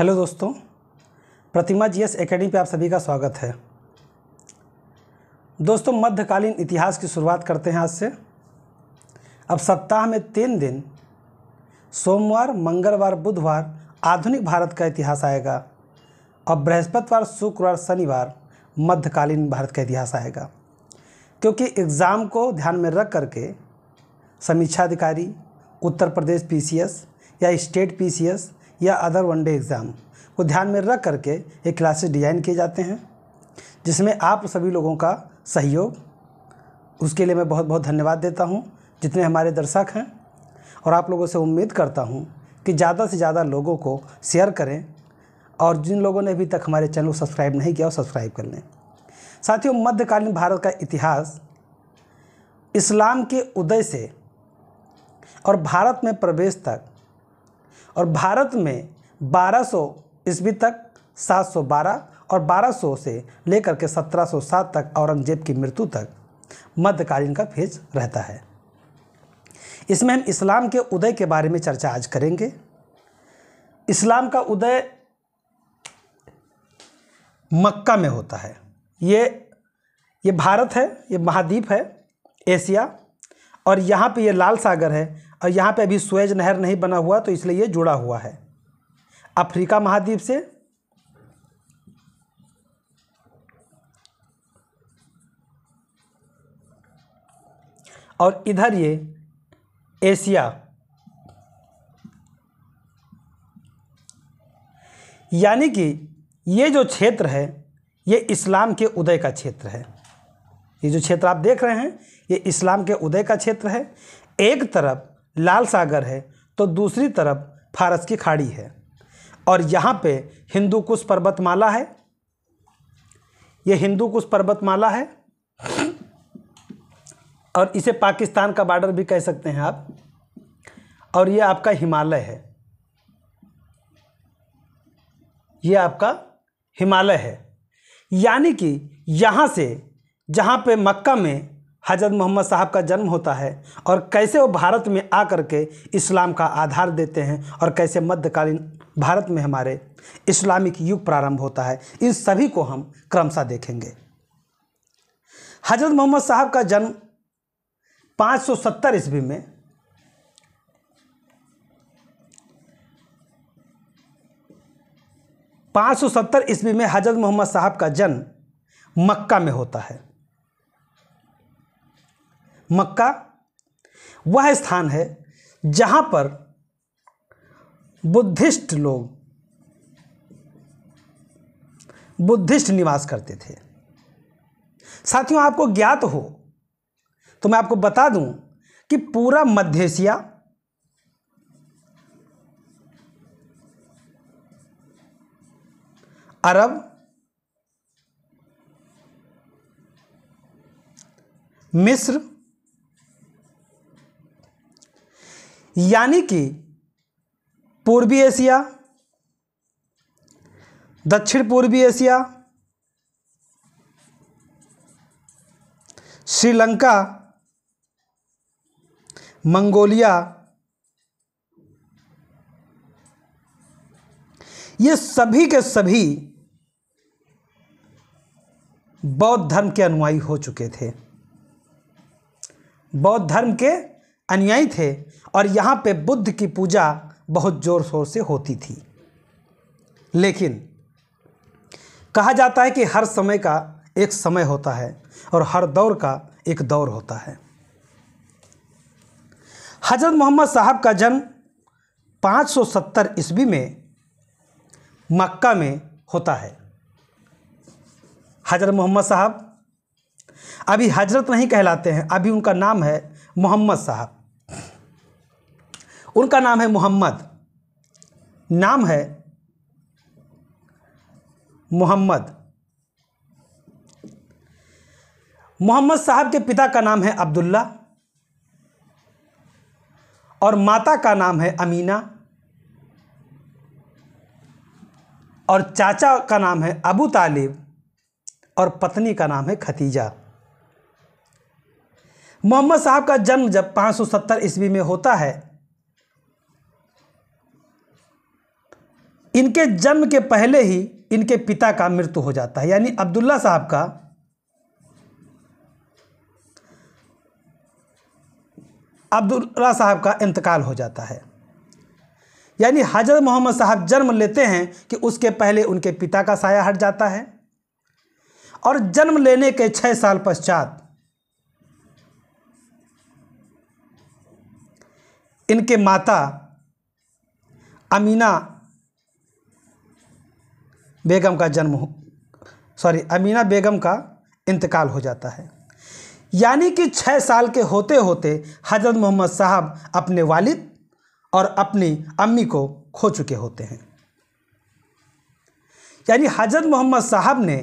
hello दोस्तों प्रतिमा GS academy पे आप सभी का स्वागत है दोस्तों मध्यकालीन इतिहास की शुरुआत करते हैं आज से अब सप्ताह में तीन दिन सोमवार मंगलवार बुधवार आधुनिक भारत का इतिहास आएगा और बृहस्पतिवार शुक्रवार शनिवार मध्यकालीन भारत का इतिहास आएगा क्योंकि एग्ज़ाम को ध्यान में रख करके समीक्षा अधिकारी उत्तर प्रदेश पीसीएस या स्टेट पीसीएस या अदर वन डे एग्ज़ाम को ध्यान में रख करके ये क्लासेस डिज़ाइन किए जाते हैं जिसमें आप सभी लोगों का सहयोग उसके लिए मैं बहुत बहुत धन्यवाद देता हूँ जितने हमारे दर्शक हैं और आप लोगों से उम्मीद करता हूँ कि ज़्यादा से ज़्यादा लोगों को शेयर करें और जिन लोगों ने अभी तक हमारे चैनल को सब्सक्राइब नहीं किया वो सब्सक्राइब कर लें साथियों मध्यकालीन भारत का इतिहास इस्लाम के उदय से और भारत में प्रवेश तक और भारत में 1200 ईस्वी तक 712 और 1200 से लेकर के 1707 तक औरंगजेब की मृत्यु तक मध्यकालीन का फेज रहता है इसमें हम इस्लाम के उदय के बारे में चर्चा आज करेंगे इस्लाम का उदय मक्का में होता है ये ये भारत है ये महाद्वीप है एशिया और यहाँ पे ये लाल सागर है और यहाँ पे अभी स्वेज नहर नहीं बना हुआ तो इसलिए ये जुड़ा हुआ है अफ्रीका महाद्वीप से और इधर ये एशिया यानी कि ये जो क्षेत्र है ये इस्लाम के उदय का क्षेत्र है ये जो क्षेत्र आप देख रहे हैं ये इस्लाम के उदय का क्षेत्र है एक तरफ लाल सागर है तो दूसरी तरफ फारस की खाड़ी है और यहाँ पे हिंदू कुश पर्वतमाला है ये हिंदू कुश पर्वतमाला है और इसे पाकिस्तान का बॉर्डर भी कह सकते हैं आप और ये आपका हिमालय है ये आपका हिमालय है यानी कि यहाँ से जहाँ पे मक्का में हज़रत मोहम्मद साहब का जन्म होता है और कैसे वो भारत में आ कर के इस्लाम का आधार देते हैं और कैसे मध्यकालीन भारत में हमारे इस्लामिक युग प्रारंभ होता है इन सभी को हम क्रमशः देखेंगे हज़रत मोहम्मद साहब का जन्म 570 ईस्वी में पाँच सौ सत्तर ईस्वी में हजरत मोहम्मद साहब का जन्म मक्का में होता है मक्का वह स्थान है जहां पर बुद्धिस्ट लोग बुद्धिस्ट निवास करते थे साथियों आपको ज्ञात हो तो मैं आपको बता दूं कि पूरा मध्य एशिया अरब मिस्र यानी कि पूर्वी एशिया दक्षिण पूर्वी एशिया श्रीलंका मंगोलिया ये सभी के सभी बौद्ध धर्म के अनुयायी हो चुके थे बौद्ध धर्म के अनुयायी थे और यहाँ पे बुद्ध की पूजा बहुत ज़ोर शोर से होती थी लेकिन कहा जाता है कि हर समय का एक समय होता है और हर दौर का एक दौर होता है हजरत मोहम्मद साहब का जन्म 570 ईस्वी में मक्का में होता है हजरत मोहम्मद साहब अभी हजरत नहीं कहलाते हैं अभी उनका नाम है मोहम्मद साहब उनका नाम है मोहम्मद नाम है मोहम्मद मोहम्मद साहब के पिता का नाम है अब्दुल्ला और माता का नाम है अमीना और चाचा का नाम है अबू तालिब और पत्नी का नाम है खतीजा मोहम्मद साहब का जन्म जब 570 ईस्वी में होता है इनके जन्म के पहले ही इनके पिता का मृत्यु हो जाता है यानी अब्दुल्ला साहब का अब्दुल्ला साहब का इंतकाल हो जाता है यानी हजरत मोहम्मद साहब जन्म लेते हैं कि उसके पहले उनके पिता का साया हट जाता है और जन्म लेने के छः साल पश्चात इनके माता अमीना बेगम का जन्म सॉरी अमीना बेगम का इंतकाल हो जाता है यानी कि छः साल के होते होते हजरत मोहम्मद साहब अपने वालिद और अपनी अम्मी को खो चुके होते हैं यानी हजरत मोहम्मद साहब ने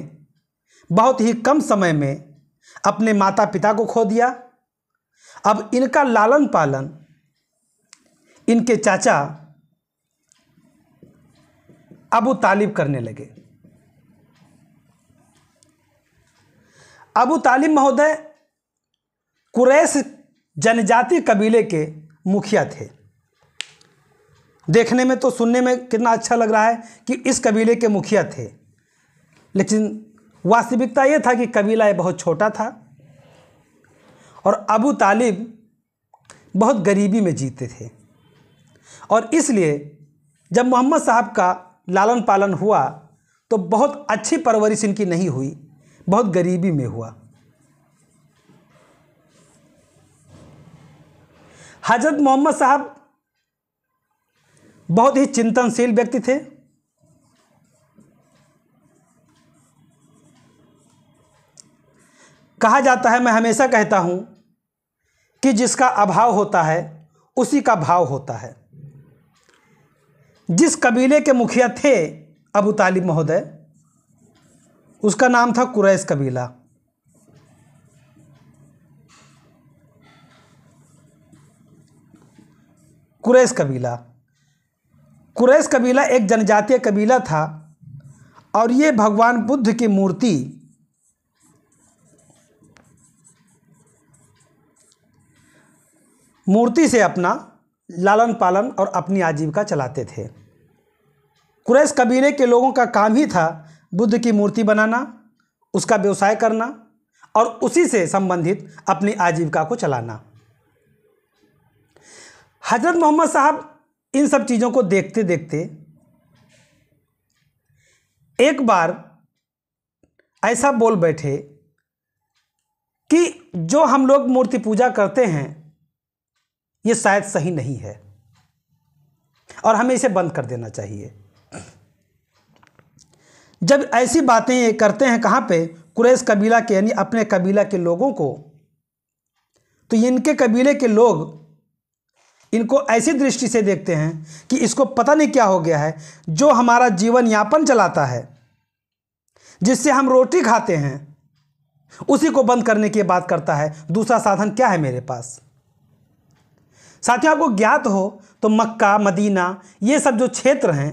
बहुत ही कम समय में अपने माता पिता को खो दिया अब इनका लालन पालन इनके चाचा अबू तालिब करने लगे अबू तालिब महोदय कुरैश जनजाति कबीले के मुखिया थे देखने में तो सुनने में कितना अच्छा लग रहा है कि इस कबीले के मुखिया थे लेकिन वास्तविकता ये था कि कबीला ये बहुत छोटा था और अबू तालिब बहुत गरीबी में जीते थे और इसलिए जब मोहम्मद साहब का लालन पालन हुआ तो बहुत अच्छी परवरिश इनकी नहीं हुई बहुत गरीबी में हुआ हजरत मोहम्मद साहब बहुत ही चिंतनशील व्यक्ति थे कहा जाता है मैं हमेशा कहता हूं कि जिसका अभाव होता है उसी का भाव होता है जिस कबीले के मुखिया थे अबू तालिब महोदय उसका नाम था कुरैश कबीला कुरैश कबीला कुरैश कबीला एक जनजातीय कबीला था और ये भगवान बुद्ध की मूर्ति मूर्ति से अपना लालन पालन और अपनी आजीविका चलाते थे कुरैश कबीले के लोगों का काम ही था बुद्ध की मूर्ति बनाना उसका व्यवसाय करना और उसी से संबंधित अपनी आजीविका को चलाना हजरत मोहम्मद साहब इन सब चीज़ों को देखते देखते एक बार ऐसा बोल बैठे कि जो हम लोग मूर्ति पूजा करते हैं ये शायद सही नहीं है और हमें इसे बंद कर देना चाहिए जब ऐसी बातें ये करते हैं कहाँ पे कुरैश कबीला के यानी अपने कबीला के लोगों को तो इनके कबीले के लोग इनको ऐसी दृष्टि से देखते हैं कि इसको पता नहीं क्या हो गया है जो हमारा जीवन यापन चलाता है जिससे हम रोटी खाते हैं उसी को बंद करने की बात करता है दूसरा साधन क्या है मेरे पास साथियों आपको ज्ञात हो तो मक्का मदीना ये सब जो क्षेत्र हैं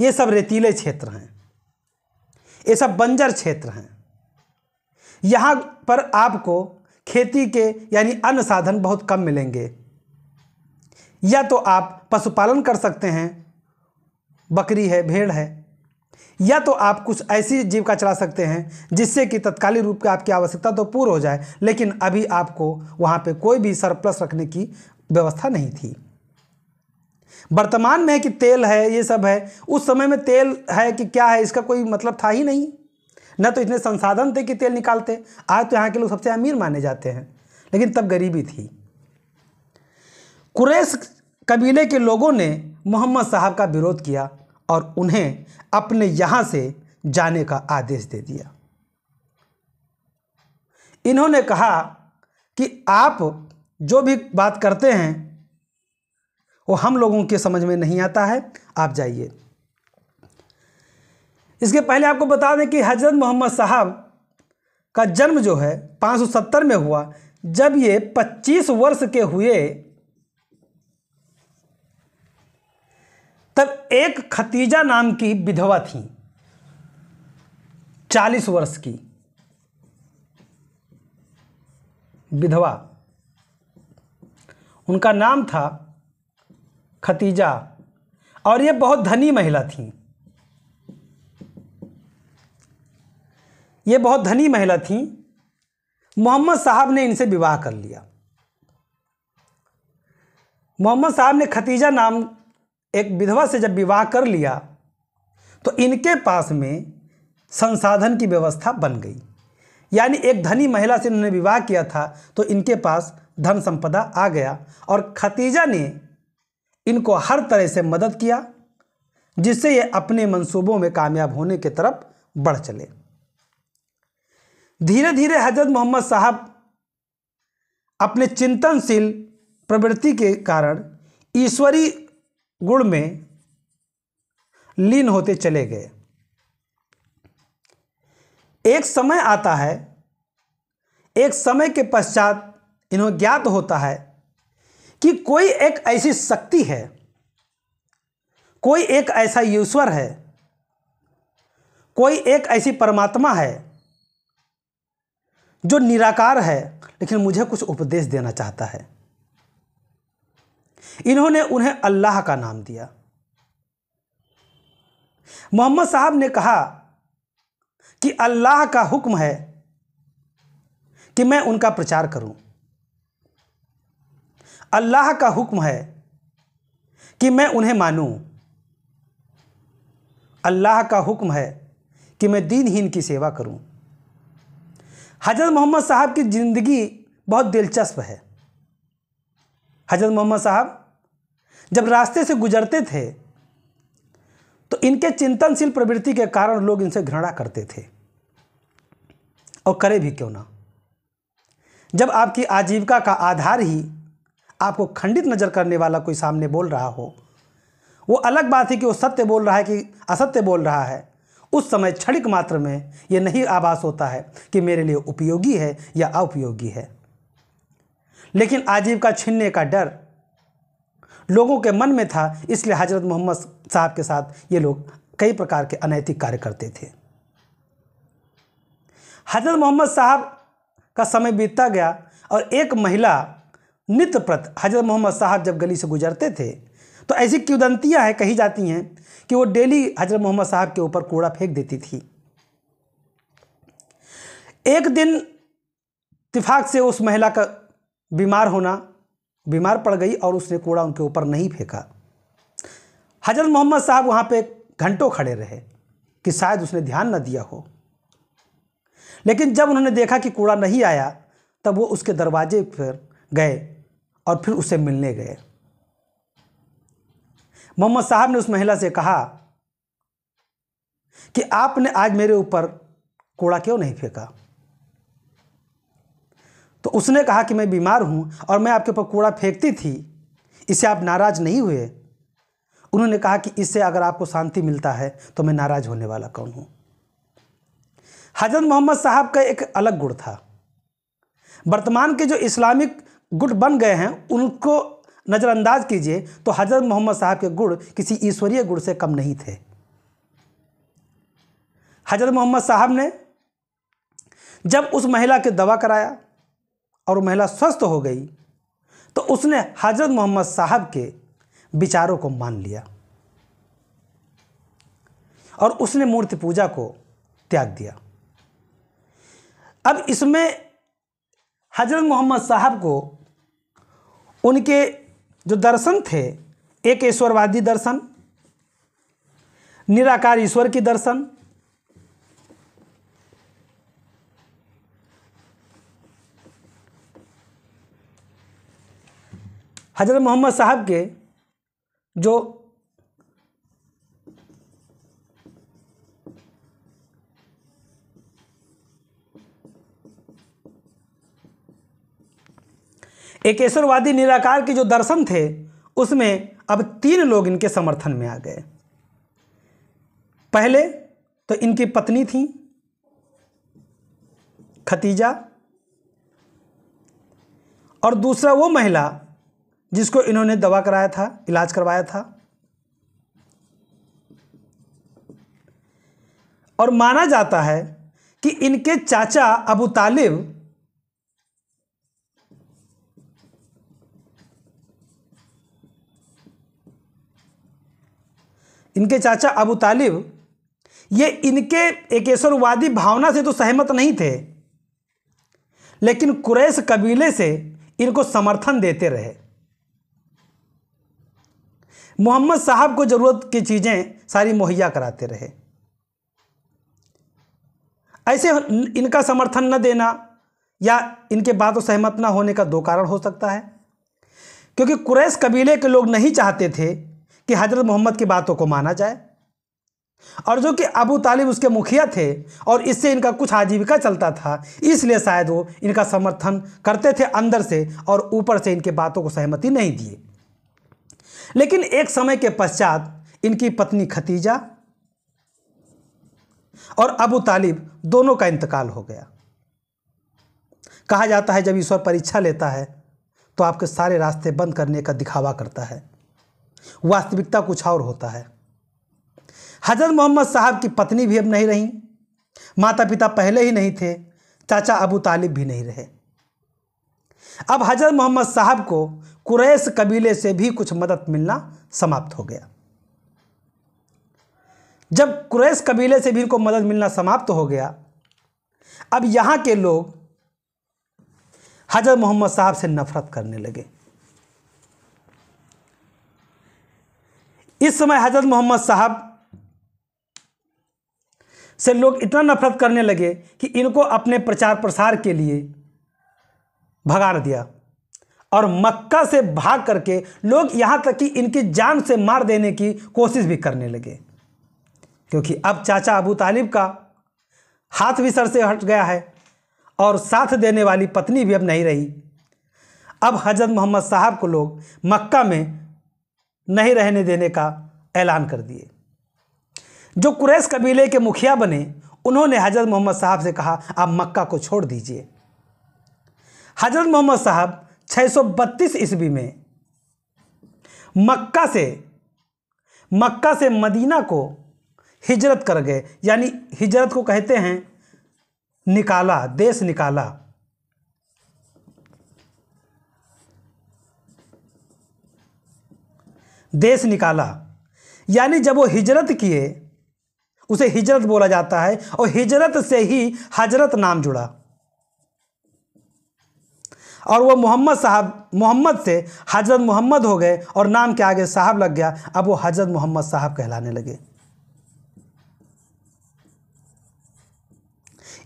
ये सब रेतीले क्षेत्र हैं ये सब बंजर क्षेत्र हैं यहाँ पर आपको खेती के यानी अन्य साधन बहुत कम मिलेंगे या तो आप पशुपालन कर सकते हैं बकरी है भेड़ है या तो आप कुछ ऐसी जीविका चला सकते हैं जिससे कि तत्कालीन रूप में आपकी आवश्यकता तो पूर्ण हो जाए लेकिन अभी आपको वहाँ पे कोई भी सरप्लस रखने की व्यवस्था नहीं थी वर्तमान में है कि तेल है ये सब है उस समय में तेल है कि क्या है इसका कोई मतलब था ही नहीं न तो इतने संसाधन थे कि तेल निकालते आज तो यहाँ के लोग सबसे अमीर माने जाते हैं लेकिन तब गरीबी थी कुरैश कबीले के लोगों ने मोहम्मद साहब का विरोध किया और उन्हें अपने यहाँ से जाने का आदेश दे दिया इन्होंने कहा कि आप जो भी बात करते हैं वो हम लोगों के समझ में नहीं आता है आप जाइए इसके पहले आपको बता दें कि हजरत मोहम्मद साहब का जन्म जो है 570 में हुआ जब ये 25 वर्ष के हुए तब एक खतीजा नाम की विधवा थी 40 वर्ष की विधवा उनका नाम था खतीजा और ये बहुत धनी महिला थी ये बहुत धनी महिला थी मोहम्मद साहब ने इनसे विवाह कर लिया मोहम्मद साहब ने खतीजा नाम एक विधवा से जब विवाह कर लिया तो इनके पास में संसाधन की व्यवस्था बन गई यानी एक धनी महिला से इन्होंने विवाह किया था तो इनके पास धन संपदा आ गया और खतीजा ने इनको हर तरह से मदद किया जिससे ये अपने मंसूबों में कामयाब होने की तरफ बढ़ चले धीरे धीरे हजरत मोहम्मद साहब अपने चिंतनशील प्रवृत्ति के कारण ईश्वरी गुण में लीन होते चले गए एक समय आता है एक समय के पश्चात इन्हें ज्ञात होता है कि कोई एक ऐसी शक्ति है कोई एक ऐसा ईश्वर है कोई एक ऐसी परमात्मा है जो निराकार है लेकिन मुझे कुछ उपदेश देना चाहता है इन्होंने उन्हें अल्लाह का नाम दिया मोहम्मद साहब ने कहा कि अल्लाह का हुक्म है कि मैं उनका प्रचार करूं अल्लाह का हुक्म है कि मैं उन्हें मानूं अल्लाह का हुक्म है कि मैं दीनहीन की सेवा करूं हजरत मोहम्मद साहब की ज़िंदगी बहुत दिलचस्प है हजरत मोहम्मद साहब जब रास्ते से गुजरते थे तो इनके चिंतनशील प्रवृत्ति के कारण लोग इनसे घृणा करते थे और करे भी क्यों ना जब आपकी आजीविका का आधार ही आपको खंडित नज़र करने वाला कोई सामने बोल रहा हो वो अलग बात है कि वो सत्य बोल रहा है कि असत्य बोल रहा है उस समय क्षणिक मात्र में ये नहीं आभास होता है कि मेरे लिए उपयोगी है या अपयोगी है लेकिन आजीविका छीनने का डर लोगों के मन में था इसलिए हजरत मोहम्मद साहब के साथ ये लोग कई प्रकार के अनैतिक कार्य करते थे हजरत मोहम्मद साहब का समय बीतता गया और एक महिला नित्य प्रत हजरत मोहम्मद साहब जब गली से गुजरते थे तो ऐसी क्युदंतियाँ हैं कही जाती हैं कि वो डेली हजरत मोहम्मद साहब के ऊपर कूड़ा फेंक देती थी एक दिन इतफाक से उस महिला का बीमार होना बीमार पड़ गई और उसने कूड़ा उनके ऊपर नहीं फेंका हजरत मोहम्मद साहब वहाँ पे घंटों खड़े रहे कि शायद उसने ध्यान न दिया हो लेकिन जब उन्होंने देखा कि कूड़ा नहीं आया तब वो उसके दरवाजे पर गए और फिर उसे मिलने गए मोहम्मद साहब ने उस महिला से कहा कि आपने आज मेरे ऊपर कूड़ा क्यों नहीं फेंका तो उसने कहा कि मैं बीमार हूं और मैं आपके ऊपर कूड़ा फेंकती थी इसे आप नाराज़ नहीं हुए उन्होंने कहा कि इससे अगर आपको शांति मिलता है तो मैं नाराज़ होने वाला कौन हूं हजरत मोहम्मद साहब का एक अलग गुण था वर्तमान के जो इस्लामिक गुट बन गए हैं उनको नज़रअंदाज कीजिए तो हज़रत मोहम्मद साहब के गुड़ किसी ईश्वरीय गुड़ से कम नहीं थे हज़रत मोहम्मद साहब ने जब उस महिला के दवा कराया और महिला स्वस्थ हो गई तो उसने हज़रत मोहम्मद साहब के विचारों को मान लिया और उसने मूर्ति पूजा को त्याग दिया अब इसमें हजरत मोहम्मद साहब को उनके जो दर्शन थे एक ईश्वरवादी दर्शन निराकार ईश्वर की दर्शन हजरत मोहम्मद साहब के जो एकेश्वरवादी निराकार के जो दर्शन थे उसमें अब तीन लोग इनके समर्थन में आ गए पहले तो इनकी पत्नी थी खतीजा और दूसरा वो महिला जिसको इन्होंने दवा कराया था इलाज करवाया था और माना जाता है कि इनके चाचा अबू तालिब इनके चाचा अबू तालिब ये इनके एकेश्वरवादी भावना से तो सहमत नहीं थे लेकिन कुरैश कबीले से इनको समर्थन देते रहे मोहम्मद साहब को ज़रूरत की चीज़ें सारी मुहैया कराते रहे ऐसे इनका समर्थन न देना या इनके बातों सहमत न होने का दो कारण हो सकता है क्योंकि कुरैश कबीले के लोग नहीं चाहते थे कि हजरत मोहम्मद की बातों को माना जाए और जो कि अबू तालिब उसके मुखिया थे और इससे इनका कुछ आजीविका चलता था इसलिए शायद वो इनका समर्थन करते थे अंदर से और ऊपर से इनके बातों को सहमति नहीं दिए लेकिन एक समय के पश्चात इनकी पत्नी खतीजा और अबू तालिब दोनों का इंतकाल हो गया कहा जाता है जब ईश्वर परीक्षा लेता है तो आपके सारे रास्ते बंद करने का दिखावा करता है वास्तविकता कुछ और होता है हजरत मोहम्मद साहब की पत्नी भी अब नहीं रहीं माता पिता पहले ही नहीं थे चाचा अबू तालिब भी नहीं रहे अब हजरत मोहम्मद साहब को कुरैश कबीले से भी कुछ मदद मिलना समाप्त हो गया जब कुरैश कबीले से भी इनको मदद मिलना समाप्त हो गया अब यहाँ के लोग हजरत मोहम्मद साहब से नफरत करने लगे इस समय हजरत मोहम्मद साहब से लोग इतना नफरत करने लगे कि इनको अपने प्रचार प्रसार के लिए भगाड़ दिया और मक्का से भाग करके लोग यहाँ तक कि इनकी जान से मार देने की कोशिश भी करने लगे क्योंकि अब चाचा अबू तालिब का हाथ भी सर से हट गया है और साथ देने वाली पत्नी भी अब नहीं रही अब हजरत मोहम्मद साहब को लोग मक्का में नहीं रहने देने का ऐलान कर दिए जो कुरैश कबीले के मुखिया बने उन्होंने हजरत मोहम्मद साहब से कहा आप मक्का को छोड़ दीजिए हजरत मोहम्मद साहब 632 ईस्वी में मक्का से मक्का से मदीना को हिजरत कर गए यानी हिजरत को कहते हैं निकाला देश निकाला देश निकाला यानी जब वो हिजरत किए उसे हिजरत बोला जाता है और हिजरत से ही हजरत नाम जुड़ा और वो मोहम्मद साहब मोहम्मद से हजरत मोहम्मद हो गए और नाम के आगे साहब लग गया अब वो हजरत मोहम्मद साहब कहलाने लगे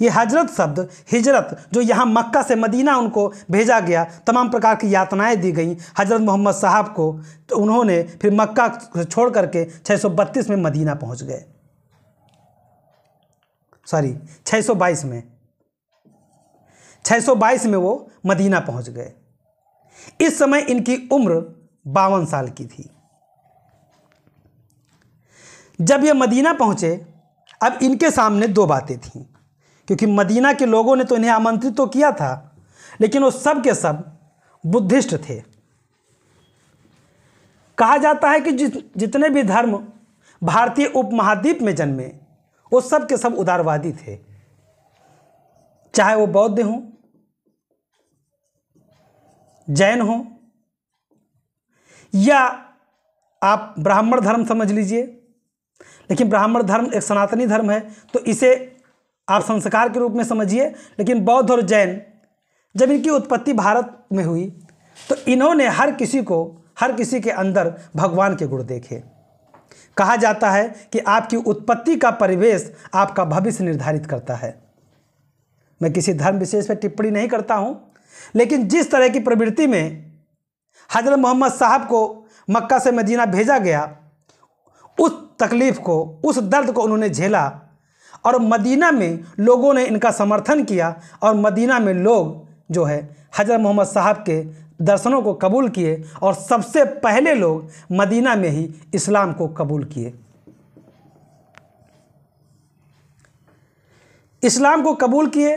ये हजरत शब्द हिजरत जो यहाँ मक्का से मदीना उनको भेजा गया तमाम प्रकार की यातनाएं दी गई हजरत मोहम्मद साहब को तो उन्होंने फिर मक्का छोड़ करके 632 में मदीना पहुँच गए सॉरी 622 में 622 में वो मदीना पहुँच गए इस समय इनकी उम्र बावन साल की थी जब ये मदीना पहुँचे अब इनके सामने दो बातें थीं क्योंकि मदीना के लोगों ने तो इन्हें आमंत्रित तो किया था लेकिन वो सब के सब बुद्धिस्ट थे कहा जाता है कि जितने भी धर्म भारतीय उपमहाद्वीप में जन्मे वो सब के सब उदारवादी थे चाहे वो बौद्ध हों जैन हों या आप ब्राह्मण धर्म समझ लीजिए लेकिन ब्राह्मण धर्म एक सनातनी धर्म है तो इसे आप संस्कार के रूप में समझिए लेकिन बौद्ध और जैन जब इनकी उत्पत्ति भारत में हुई तो इन्होंने हर किसी को हर किसी के अंदर भगवान के गुण देखे कहा जाता है कि आपकी उत्पत्ति का परिवेश आपका भविष्य निर्धारित करता है मैं किसी धर्म विशेष पर टिप्पणी नहीं करता हूँ लेकिन जिस तरह की प्रवृत्ति में हजरत मोहम्मद साहब को मक्का से मदीना भेजा गया उस तकलीफ़ को उस दर्द को उन्होंने झेला और मदीना में लोगों ने इनका समर्थन किया और मदीना में लोग जो है हज़रत मोहम्मद साहब के दर्शनों को कबूल किए और सबसे पहले लोग मदीना में ही इस्लाम को कबूल किए इस्लाम को कबूल किए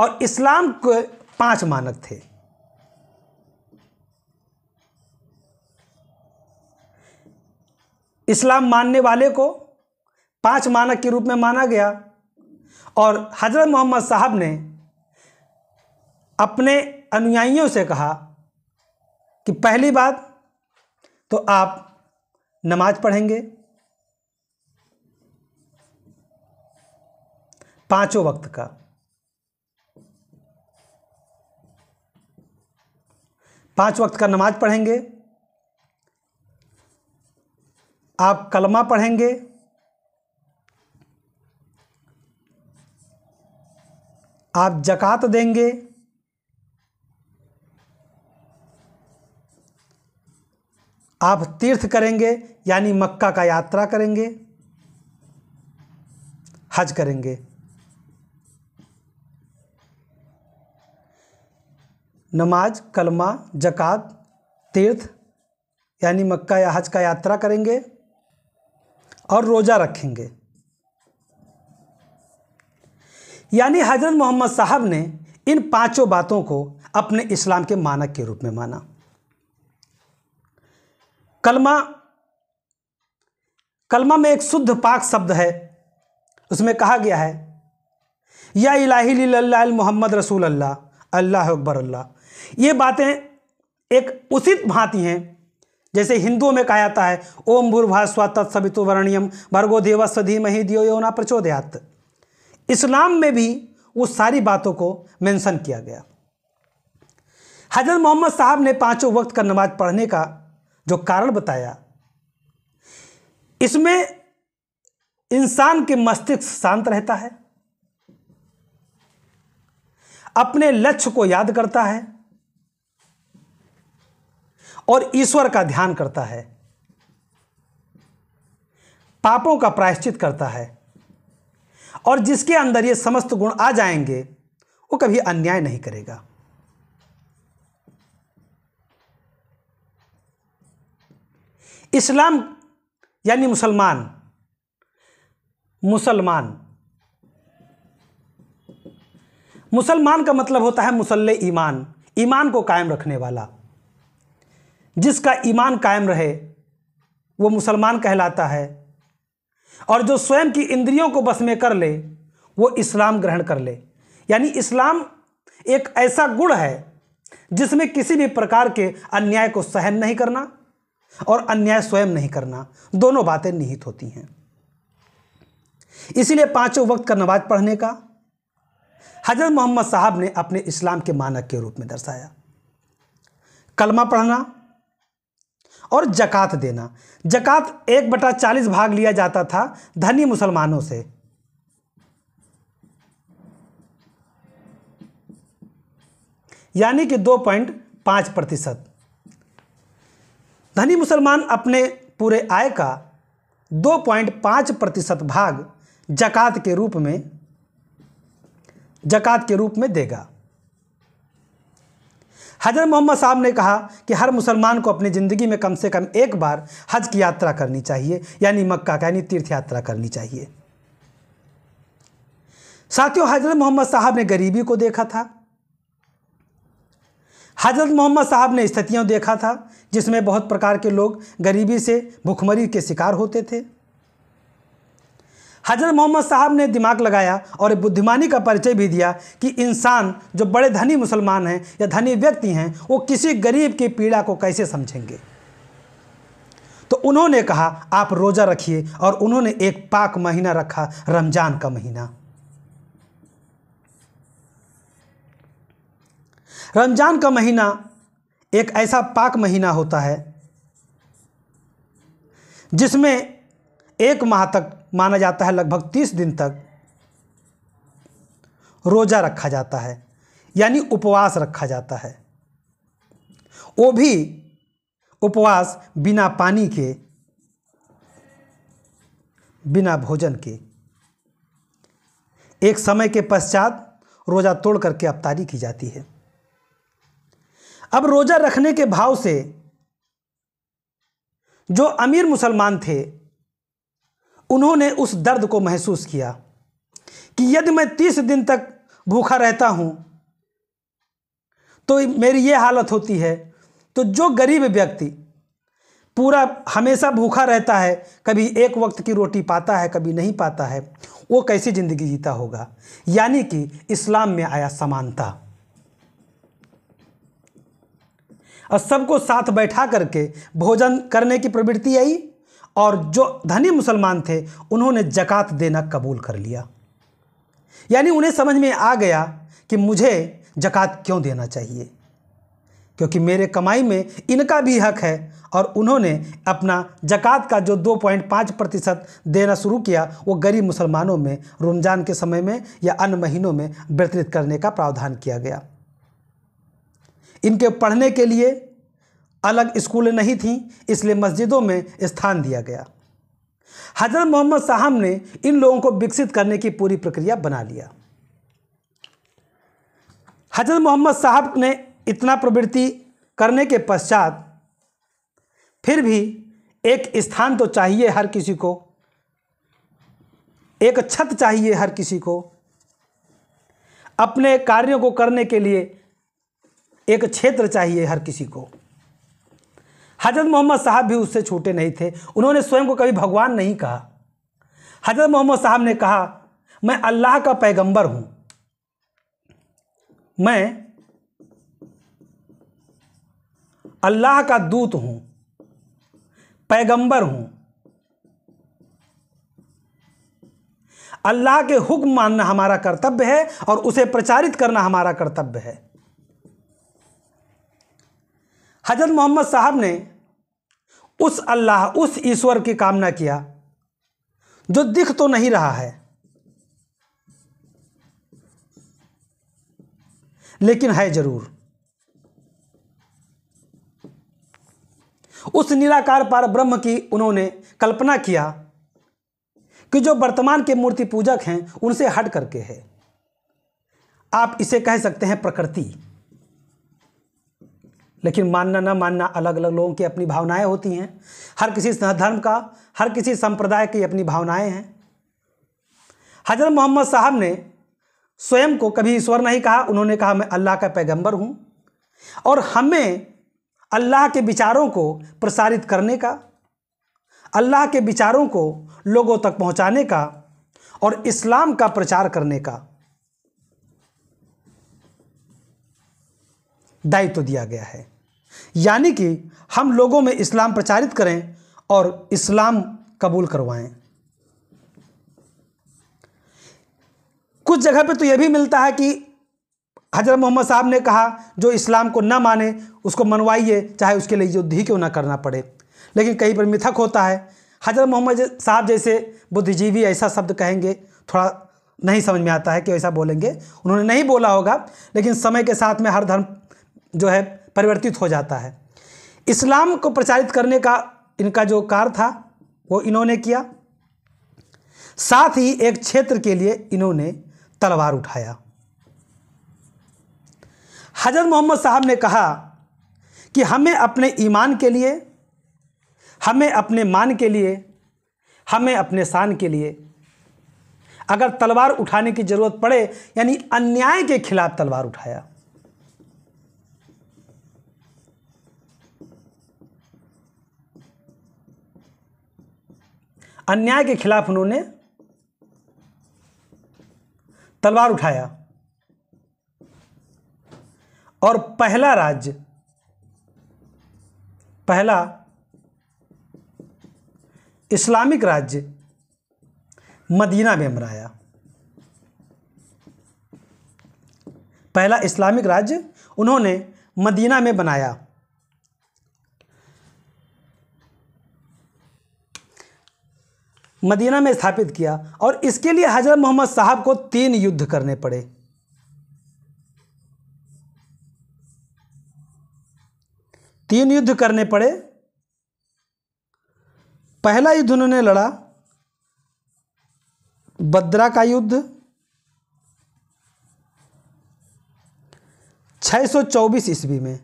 और इस्लाम के पांच मानक थे इस्लाम मानने वाले को पांच मानक के रूप में माना गया और हजरत मोहम्मद साहब ने अपने अनुयायियों से कहा कि पहली बात तो आप नमाज पढ़ेंगे पांचों वक्त का पांच वक्त का नमाज पढ़ेंगे आप कलमा पढ़ेंगे आप जक़ात देंगे आप तीर्थ करेंगे यानी मक्का का यात्रा करेंगे हज करेंगे नमाज कलमा जक़ात तीर्थ यानी मक्का या हज का यात्रा करेंगे और रोज़ा रखेंगे यानी हजरत मोहम्मद साहब ने इन पांचों बातों को अपने इस्लाम के मानक के रूप में माना कलमा कलमा में एक शुद्ध पाक शब्द है उसमें कहा गया है या इलाही मोहम्मद रसूल अल्लाह अल्लाह अकबर अल्लाह ये बातें एक उचित भांति हैं जैसे हिंदुओं में कहा जाता है ओम भूर्भा स्वा तत्सवितुवर्णियम भर्गो देवस्व धीमहि दियो योना प्रचोदयात इस्लाम में भी वो सारी बातों को मेंशन किया गया हजरत मोहम्मद साहब ने पांचों वक्त का नमाज पढ़ने का जो कारण बताया इसमें इंसान के मस्तिष्क शांत रहता है अपने लक्ष्य को याद करता है और ईश्वर का ध्यान करता है पापों का प्रायश्चित करता है और जिसके अंदर ये समस्त गुण आ जाएंगे वो कभी अन्याय नहीं करेगा इस्लाम यानी मुसलमान मुसलमान मुसलमान का मतलब होता है मुसल्ले ईमान ईमान को कायम रखने वाला जिसका ईमान कायम रहे वो मुसलमान कहलाता है और जो स्वयं की इंद्रियों को बस में कर ले वो इस्लाम ग्रहण कर ले यानी इस्लाम एक ऐसा गुण है जिसमें किसी भी प्रकार के अन्याय को सहन नहीं करना और अन्याय स्वयं नहीं करना दोनों बातें निहित होती हैं इसीलिए पांचों वक्त का नमाज पढ़ने का हजरत मोहम्मद साहब ने अपने इस्लाम के मानक के रूप में दर्शाया कलमा पढ़ना और जक़ात देना जक़ात एक बटा चालीस भाग लिया जाता था धनी मुसलमानों से यानी कि दो पॉइंट पाँच प्रतिशत धनी मुसलमान अपने पूरे आय का दो पॉइंट पाँच प्रतिशत भाग जक़ात के रूप में जक़ात के रूप में देगा हजरत मोहम्मद साहब ने कहा कि हर मुसलमान को अपनी ज़िंदगी में कम से कम एक बार हज की यात्रा करनी चाहिए यानी मक्का का यानी तीर्थ यात्रा करनी चाहिए साथियों हजरत मोहम्मद साहब ने गरीबी को देखा था हजरत मोहम्मद साहब ने स्थितियों देखा था जिसमें बहुत प्रकार के लोग गरीबी से भुखमरी के शिकार होते थे हज़रत मोहम्मद साहब ने दिमाग लगाया और बुद्धिमानी का परिचय भी दिया कि इंसान जो बड़े धनी मुसलमान हैं या धनी व्यक्ति हैं वो किसी गरीब की पीड़ा को कैसे समझेंगे तो उन्होंने कहा आप रोज़ा रखिए और उन्होंने एक पाक महीना रखा रमज़ान का महीना रमज़ान का महीना एक ऐसा पाक महीना होता है जिसमें एक माह तक माना जाता है लगभग तीस दिन तक रोज़ा रखा जाता है यानी उपवास रखा जाता है वो भी उपवास बिना पानी के बिना भोजन के एक समय के पश्चात रोज़ा तोड़ करके अवतारी की जाती है अब रोज़ा रखने के भाव से जो अमीर मुसलमान थे उन्होंने उस दर्द को महसूस किया कि यदि मैं तीस दिन तक भूखा रहता हूँ तो मेरी ये हालत होती है तो जो गरीब व्यक्ति पूरा हमेशा भूखा रहता है कभी एक वक्त की रोटी पाता है कभी नहीं पाता है वो कैसी ज़िंदगी जीता होगा यानी कि इस्लाम में आया समानता और सबको साथ बैठा करके भोजन करने की प्रवृत्ति आई और जो धनी मुसलमान थे उन्होंने जक़ात देना कबूल कर लिया यानी उन्हें समझ में आ गया कि मुझे जक़ात क्यों देना चाहिए क्योंकि मेरे कमाई में इनका भी हक है और उन्होंने अपना जक़ात का जो 2.5 प्रतिशत देना शुरू किया वो गरीब मुसलमानों में रमज़ान के समय में या अन्य महीनों में वितरित करने का प्रावधान किया गया इनके पढ़ने के लिए अलग स्कूलें नहीं थीं इसलिए मस्जिदों में स्थान दिया गया हजरत मोहम्मद साहब ने इन लोगों को विकसित करने की पूरी प्रक्रिया बना लिया हजरत मोहम्मद साहब ने इतना प्रवृत्ति करने के पश्चात फिर भी एक स्थान तो चाहिए हर किसी को एक छत चाहिए हर किसी को अपने कार्यों को करने के लिए एक क्षेत्र चाहिए हर किसी को हजरत मोहम्मद साहब भी उससे छोटे नहीं थे उन्होंने स्वयं को कभी भगवान नहीं कहा हजरत मोहम्मद साहब ने कहा मैं अल्लाह का पैगंबर हूं मैं अल्लाह का दूत हूं पैगंबर हूं अल्लाह के हुक्म मानना हमारा कर्तव्य है और उसे प्रचारित करना हमारा कर्तव्य है हजरत मोहम्मद साहब ने उस अल्लाह उस ईश्वर की कामना किया जो दिख तो नहीं रहा है लेकिन है जरूर उस निराकार पार ब्रह्म की उन्होंने कल्पना किया कि जो वर्तमान के मूर्ति पूजक हैं उनसे हट करके है आप इसे कह सकते हैं प्रकृति लेकिन मानना ना मानना अलग अलग लोगों की अपनी भावनाएं होती हैं हर किसी धर्म का हर किसी संप्रदाय की अपनी भावनाएं हैं हजरत मोहम्मद साहब ने स्वयं को कभी ईश्वर नहीं कहा उन्होंने कहा मैं अल्लाह का पैगंबर हूँ और हमें अल्लाह के विचारों को प्रसारित करने का अल्लाह के विचारों को लोगों तक पहुँचाने का और इस्लाम का प्रचार करने का दायित्व तो दिया गया है यानी कि हम लोगों में इस्लाम प्रचारित करें और इस्लाम कबूल करवाएं कुछ जगह पे तो यह भी मिलता है कि हजरत मोहम्मद साहब ने कहा जो इस्लाम को न माने उसको मनवाइए चाहे उसके लिए युद्ध ही क्यों ना करना पड़े लेकिन कहीं पर मिथक होता है हजरत मोहम्मद साहब जैसे बुद्धिजीवी ऐसा शब्द कहेंगे थोड़ा नहीं समझ में आता है कि ऐसा बोलेंगे उन्होंने नहीं बोला होगा लेकिन समय के साथ में हर धर्म जो है परिवर्तित हो जाता है इस्लाम को प्रचारित करने का इनका जो कार्य था वो इन्होंने किया साथ ही एक क्षेत्र के लिए इन्होंने तलवार उठाया हजरत मोहम्मद साहब ने कहा कि हमें अपने ईमान के लिए हमें अपने मान के लिए हमें अपने शान के लिए अगर तलवार उठाने की ज़रूरत पड़े यानी अन्याय के खिलाफ तलवार उठाया अन्याय के खिलाफ उन्होंने तलवार उठाया और पहला राज्य पहला इस्लामिक राज्य मदीना में बनाया पहला इस्लामिक राज्य उन्होंने मदीना में बनाया मदीना में स्थापित किया और इसके लिए हजरत मोहम्मद साहब को तीन युद्ध करने पड़े तीन युद्ध करने पड़े पहला युद्ध उन्होंने लड़ा बद्रा का युद्ध 624 ईस्वी में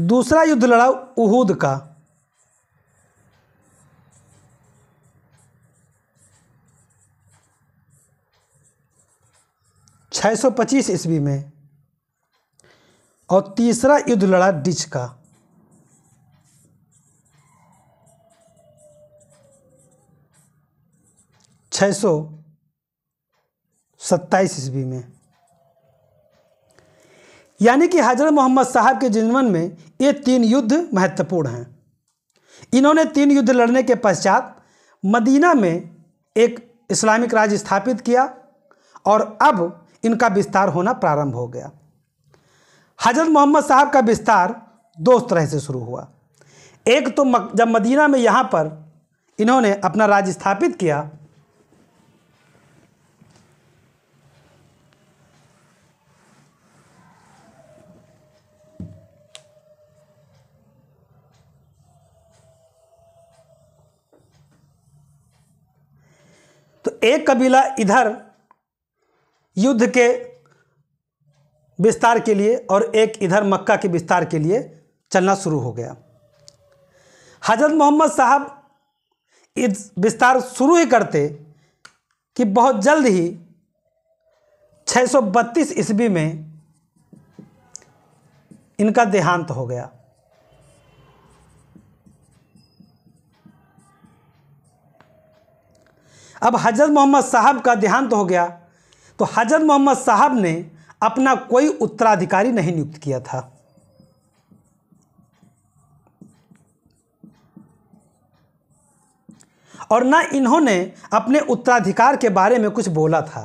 दूसरा युद्ध लड़ा उहूद का छः सौ पच्चीस ईस्वी में और तीसरा युद्ध लड़ा डिच का छः सौ सत्ताईस ईस्वी में यानी कि हजरत मोहम्मद साहब के जीवन में ये तीन युद्ध महत्वपूर्ण हैं इन्होंने तीन युद्ध लड़ने के पश्चात मदीना में एक इस्लामिक राज्य स्थापित किया और अब इनका विस्तार होना प्रारंभ हो गया हजरत मोहम्मद साहब का विस्तार दो तरह से शुरू हुआ एक तो जब मदीना में यहाँ पर इन्होंने अपना राज्य स्थापित किया एक कबीला इधर युद्ध के विस्तार के लिए और एक इधर मक्का के विस्तार के लिए चलना शुरू हो गया हजरत मोहम्मद साहब इस विस्तार शुरू ही करते कि बहुत जल्द ही 632 ईस्वी में इनका देहांत हो गया अब हजरत मोहम्मद साहब का देहांत हो गया तो हजरत मोहम्मद साहब ने अपना कोई उत्तराधिकारी नहीं नियुक्त किया था और ना इन्होंने अपने उत्तराधिकार के बारे में कुछ बोला था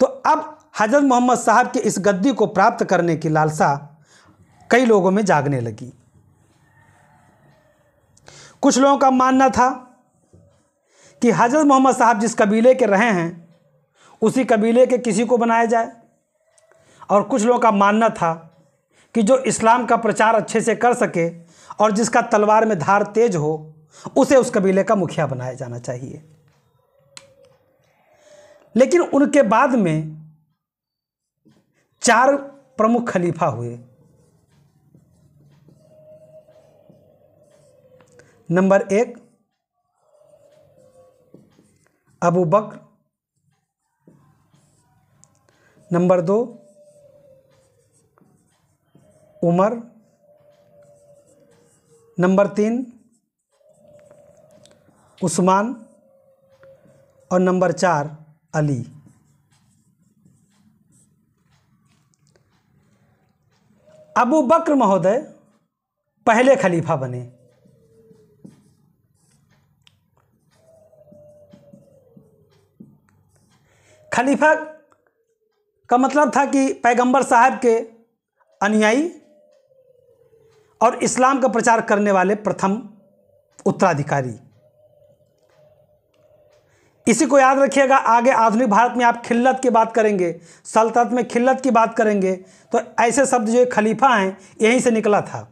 तो अब हजरत मोहम्मद साहब के इस गद्दी को प्राप्त करने की लालसा कई लोगों में जागने लगी कुछ लोगों का मानना था कि हज़रत मोहम्मद साहब जिस कबीले के रहे हैं उसी कबीले के किसी को बनाया जाए और कुछ लोगों का मानना था कि जो इस्लाम का प्रचार अच्छे से कर सके और जिसका तलवार में धार तेज हो उसे उस कबीले का मुखिया बनाया जाना चाहिए लेकिन उनके बाद में चार प्रमुख खलीफा हुए नंबर एक अबू बकर नंबर दो उमर नंबर तीन उस्मान और नंबर चार अली अबू बकर महोदय पहले खलीफा बने खलीफा का मतलब था कि पैगंबर साहब के अनुयायी और इस्लाम का प्रचार करने वाले प्रथम उत्तराधिकारी इसी को याद रखिएगा आगे आधुनिक भारत में आप खिल्लत की बात करेंगे सल्तनत में खिल्लत की बात करेंगे तो ऐसे शब्द जो खलीफा हैं यहीं से निकला था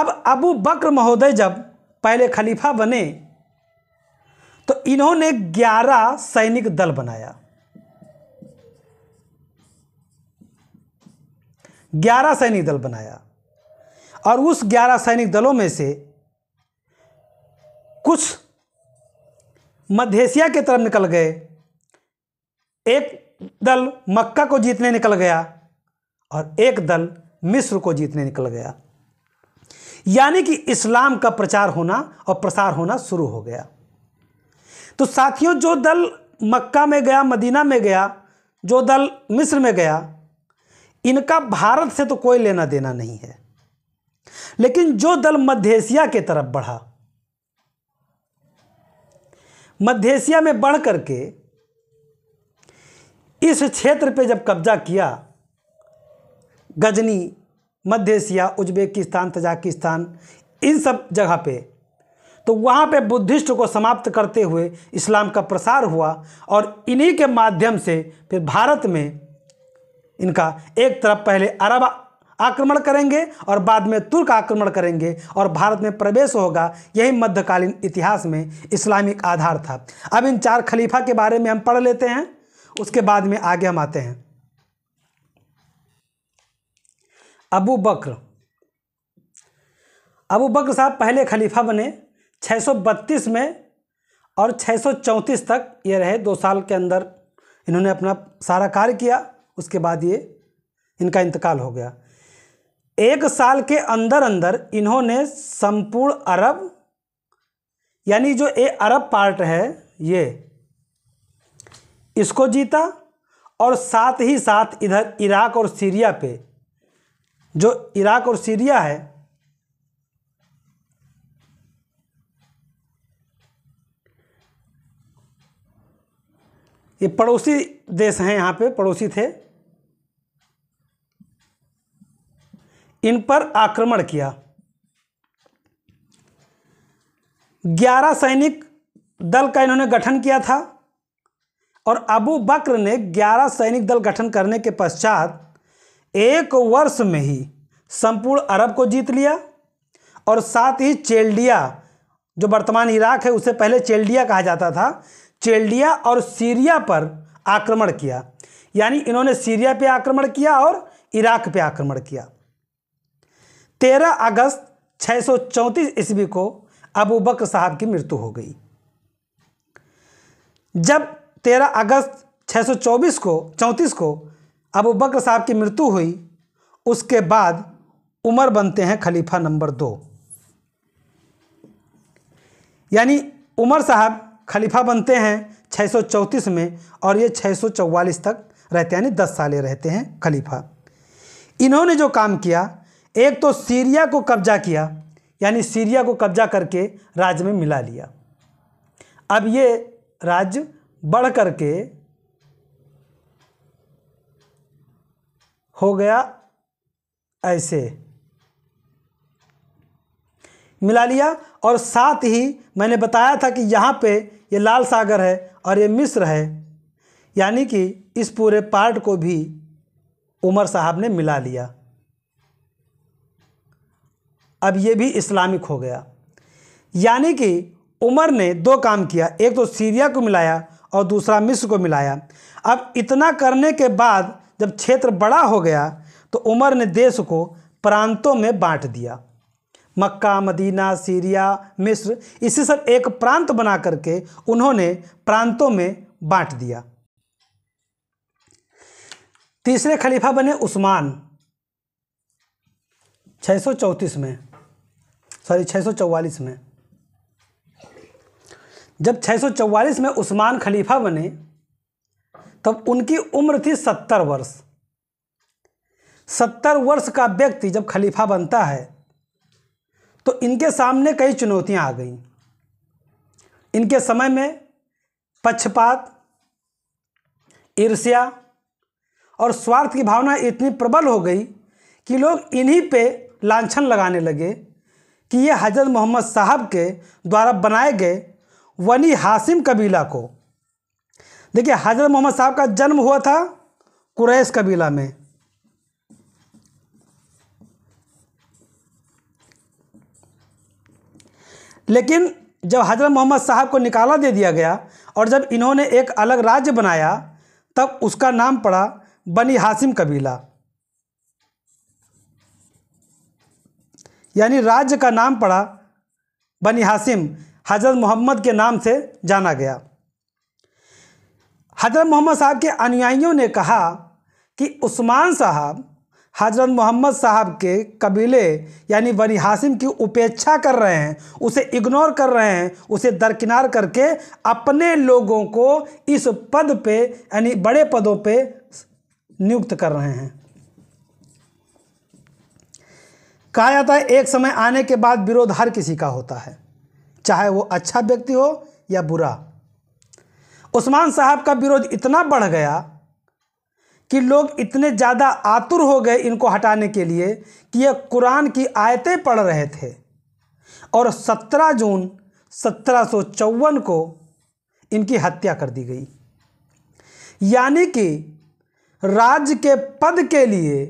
अब अबू बकर महोदय जब पहले खलीफा बने तो इन्होंने 11 सैनिक दल बनाया 11 सैनिक दल बनाया और उस 11 सैनिक दलों में से कुछ मध्य एशिया की तरफ निकल गए एक दल मक्का को जीतने निकल गया और एक दल मिस्र को जीतने निकल गया यानी कि इस्लाम का प्रचार होना और प्रसार होना शुरू हो गया तो साथियों जो दल मक्का में गया मदीना में गया जो दल मिस्र में गया इनका भारत से तो कोई लेना देना नहीं है लेकिन जो दल मध्य एशिया के तरफ बढ़ा मध्य एशिया में बढ़ करके इस क्षेत्र पे जब कब्जा किया गजनी मध्य एशिया उज्बेकिस्तान तजाकिस्तान इन सब जगह पे तो वहाँ पे बुद्धिस्ट को समाप्त करते हुए इस्लाम का प्रसार हुआ और इन्हीं के माध्यम से फिर भारत में इनका एक तरफ पहले अरब आक्रमण करेंगे और बाद में तुर्क आक्रमण करेंगे और भारत में प्रवेश होगा यही मध्यकालीन इतिहास में इस्लामिक आधार था अब इन चार खलीफा के बारे में हम पढ़ लेते हैं उसके बाद में आगे हम आते हैं अबू बकर अबू बकर साहब पहले खलीफा बने 632 में और 634 तक ये रहे दो साल के अंदर इन्होंने अपना सारा कार्य किया उसके बाद ये इनका इंतकाल हो गया एक साल के अंदर अंदर इन्होंने संपूर्ण अरब यानी जो ए अरब पार्ट है ये इसको जीता और साथ ही साथ इधर इराक और सीरिया पे जो इराक और सीरिया है ये पड़ोसी देश हैं यहाँ पे पड़ोसी थे इन पर आक्रमण किया ग्यारह सैनिक दल का इन्होंने गठन किया था और अबू बकर ने ग्यारह सैनिक दल गठन करने के पश्चात एक वर्ष में ही संपूर्ण अरब को जीत लिया और साथ ही चेल्डिया जो वर्तमान इराक है उसे पहले चेल्डिया कहा जाता था चेल्डिया और सीरिया पर आक्रमण किया यानी इन्होंने सीरिया पे आक्रमण किया और इराक पे आक्रमण किया 13 अगस्त 634 ईस्वी को अबू बकर साहब की मृत्यु हो गई जब 13 अगस्त 624 को चौंतीस को अबू बकर साहब की मृत्यु हुई उसके बाद उमर बनते हैं खलीफा नंबर दो यानी उमर साहब खलीफा बनते हैं 634 में और ये 644 तक रहते यानी दस साले रहते हैं खलीफा इन्होंने जो काम किया एक तो सीरिया को कब्जा किया यानी सीरिया को कब्जा करके राज्य में मिला लिया अब ये राज्य बढ़ करके हो गया ऐसे मिला लिया और साथ ही मैंने बताया था कि यहाँ पे ये लाल सागर है और ये मिस्र है यानी कि इस पूरे पार्ट को भी उमर साहब ने मिला लिया अब ये भी इस्लामिक हो गया यानी कि उमर ने दो काम किया एक तो सीरिया को मिलाया और दूसरा मिस्र को मिलाया अब इतना करने के बाद जब क्षेत्र बड़ा हो गया तो उमर ने देश को प्रांतों में बांट दिया मक्का मदीना सीरिया मिस्र इसी सब एक प्रांत बना करके उन्होंने प्रांतों में बांट दिया तीसरे खलीफा बने उस्मान छः में सॉरी छः में जब छः में उस्मान खलीफा बने तब उनकी उम्र थी 70 वर्ष 70 वर्ष का व्यक्ति जब खलीफा बनता है तो इनके सामने कई चुनौतियां आ गई इनके समय में पक्षपात ईर्ष्या और स्वार्थ की भावना इतनी प्रबल हो गई कि लोग इन्हीं पे लांछन लगाने लगे कि ये हजरत मोहम्मद साहब के द्वारा बनाए गए वनी हासिम कबीला को देखिए हजरत मोहम्मद साहब का जन्म हुआ था कुरैश कबीला में लेकिन जब हजरत मोहम्मद साहब को निकाला दे दिया गया और जब इन्होंने एक अलग राज्य बनाया तब उसका नाम पड़ा बनी हासिम कबीला यानी राज्य का नाम पड़ा बनी हासिम हजरत मोहम्मद के नाम से जाना गया हजरत मोहम्मद साहब के अनुयायियों ने कहा कि उस्मान साहब हज़रत मोहम्मद साहब के कबीले यानी बनी हाशिम की उपेक्षा कर रहे हैं उसे इग्नोर कर रहे हैं उसे दरकिनार करके अपने लोगों को इस पद पे यानी बड़े पदों पे नियुक्त कर रहे हैं कहा जाता है एक समय आने के बाद विरोध हर किसी का होता है चाहे वो अच्छा व्यक्ति हो या बुरा उस्मान साहब का विरोध इतना बढ़ गया कि लोग इतने ज़्यादा आतुर हो गए इनको हटाने के लिए कि ये कुरान की आयतें पढ़ रहे थे और 17 जून सत्रह को इनकी हत्या कर दी गई यानी कि राज्य के पद के लिए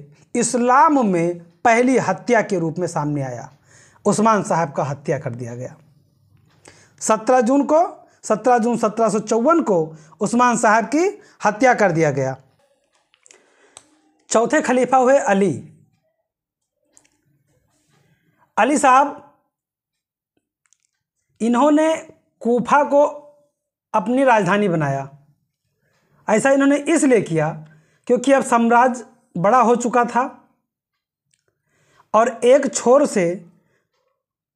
इस्लाम में पहली हत्या के रूप में सामने आया उस्मान साहब का हत्या कर दिया गया 17 जून को 17 जून सत्रह को उस्मान साहब की हत्या कर दिया गया चौथे खलीफा हुए अली अली साहब इन्होंने कोफा को अपनी राजधानी बनाया ऐसा इन्होंने इसलिए किया क्योंकि अब साम्राज्य बड़ा हो चुका था और एक छोर से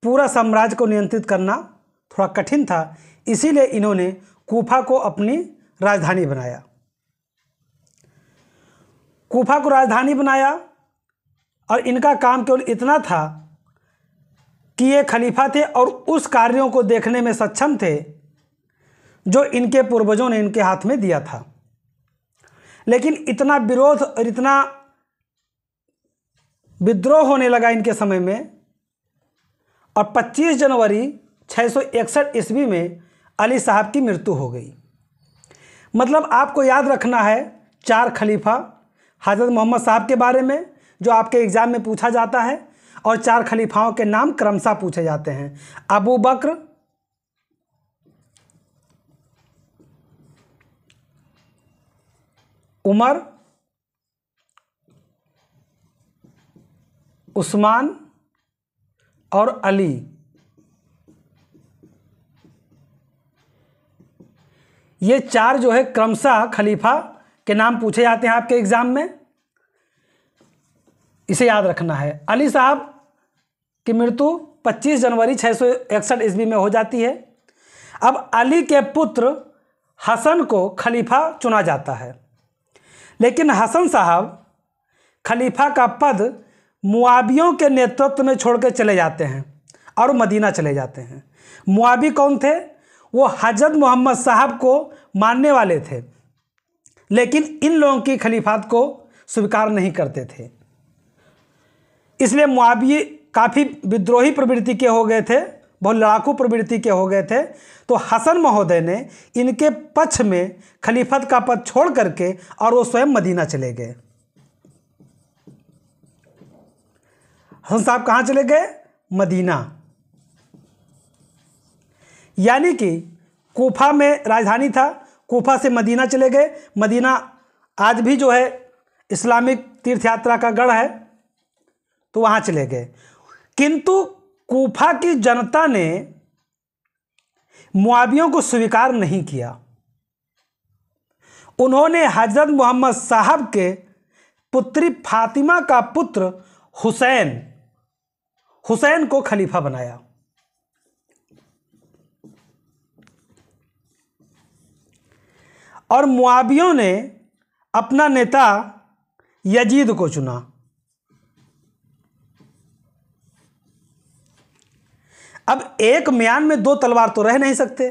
पूरा साम्राज्य को नियंत्रित करना थोड़ा कठिन था इसीलिए इन्होंने कोफा को अपनी राजधानी बनाया कोफा को राजधानी बनाया और इनका काम केवल इतना था कि ये खलीफा थे और उस कार्यों को देखने में सक्षम थे जो इनके पूर्वजों ने इनके हाथ में दिया था लेकिन इतना विरोध और इतना विद्रोह होने लगा इनके समय में और 25 जनवरी 661 ईस्वी में अली साहब की मृत्यु हो गई मतलब आपको याद रखना है चार खलीफा हज़रत मोहम्मद साहब के बारे में जो आपके एग्ज़ाम में पूछा जाता है और चार खलीफाओं के नाम क्रमशः पूछे जाते हैं अबू बकर उमर उस्मान और अली ये चार जो है क्रमशः खलीफा के नाम पूछे जाते हैं आपके एग्ज़ाम में इसे याद रखना है अली साहब की मृत्यु 25 जनवरी छः सौ इकसठ ईस्वी में हो जाती है अब अली के पुत्र हसन को खलीफा चुना जाता है लेकिन हसन साहब खलीफा का पद मुआबियों के नेतृत्व में छोड़कर चले जाते हैं और मदीना चले जाते हैं मुआबी कौन थे वो हजरत मोहम्मद साहब को मानने वाले थे लेकिन इन लोगों की खलीफात को स्वीकार नहीं करते थे इसलिए मुआवी काफ़ी विद्रोही प्रवृत्ति के हो गए थे बहुत लड़ाकू प्रवृत्ति के हो गए थे तो हसन महोदय ने इनके पक्ष में खलीफत का पद छोड़ करके और वो स्वयं मदीना चले गए हसन साहब कहाँ चले गए मदीना यानी कि कोफा में राजधानी था कोफा से मदीना चले गए मदीना आज भी जो है इस्लामिक तीर्थ यात्रा का गढ़ है तो वहाँ चले गए किंतु कोफा की जनता ने मुआवियों को स्वीकार नहीं किया उन्होंने हजरत मोहम्मद साहब के पुत्री फातिमा का पुत्र हुसैन हुसैन को खलीफा बनाया और मुआवियों ने अपना नेता यजीद को चुना अब एक म्यान में दो तलवार तो रह नहीं सकते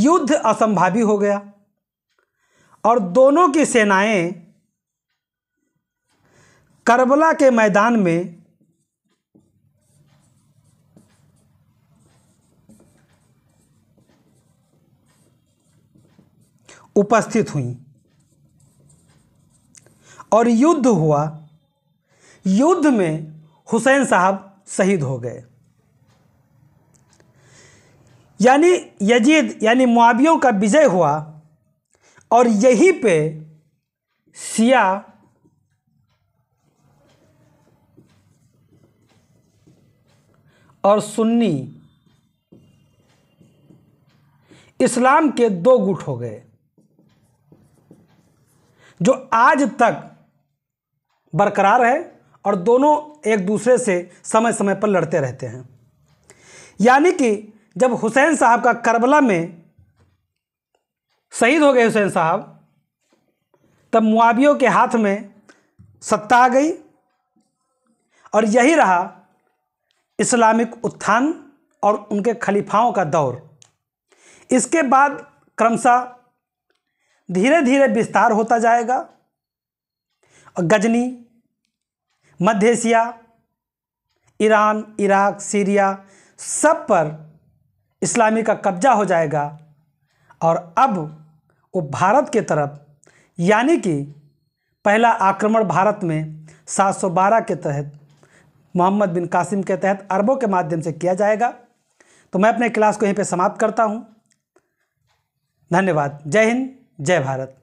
युद्ध असंभावी हो गया और दोनों की सेनाएं करबला के मैदान में उपस्थित हुई और युद्ध हुआ युद्ध में हुसैन साहब शहीद हो गए यानी यजीद यानी मुआवियों का विजय हुआ और यहीं पे सिया और सुन्नी इस्लाम के दो गुट हो गए जो आज तक बरकरार है और दोनों एक दूसरे से समय समय पर लड़ते रहते हैं यानी कि जब हुसैन साहब का करबला में शहीद हो गए हुसैन साहब तब मुआवियों के हाथ में सत्ता आ गई और यही रहा इस्लामिक उत्थान और उनके खलीफाओं का दौर इसके बाद क्रमशः धीरे धीरे विस्तार होता जाएगा और गजनी मध्य एशिया ईरान इराक सीरिया सब पर इस्लामी का कब्जा हो जाएगा और अब वो भारत के तरफ यानी कि पहला आक्रमण भारत में 712 के तहत मोहम्मद बिन कासिम के तहत अरबों के माध्यम से किया जाएगा तो मैं अपने क्लास को यहीं पे समाप्त करता हूँ धन्यवाद जय हिंद जय भारत